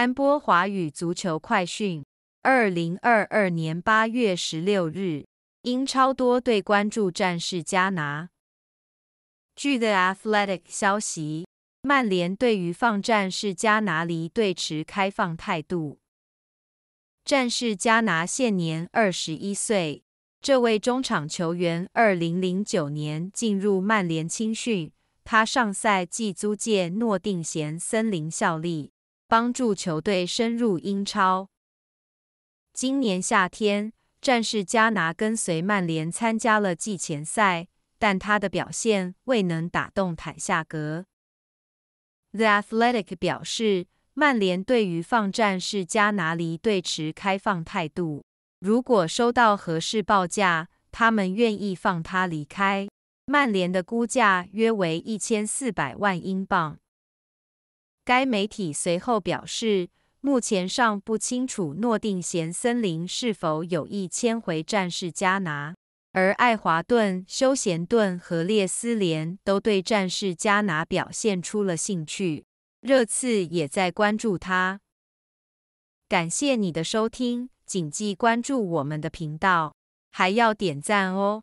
安波华语足球快讯：二零二二年八月十六日，英超多队关注战士加拿。据 The Athletic 消息，曼联对于放战士加拿离队持开放态度。战士加拿现年二十一岁，这位中场球员二零零九年进入曼联青训，他上赛季租借诺定咸森林效力。帮助球队深入英超。今年夏天，战士加拿跟随曼联参加了季前赛，但他的表现未能打动坦夏格。The Athletic 表示，曼联对于放战士加拿离队持开放态度，如果收到合适报价，他们愿意放他离开。曼联的估价约为一千四百万英镑。该媒体随后表示，目前尚不清楚诺定咸森林是否有意迁回战士加拿，而爱华顿、休闲顿和列斯联都对战士加拿表现出了兴趣，热刺也在关注他。感谢你的收听，谨记关注我们的频道，还要点赞哦。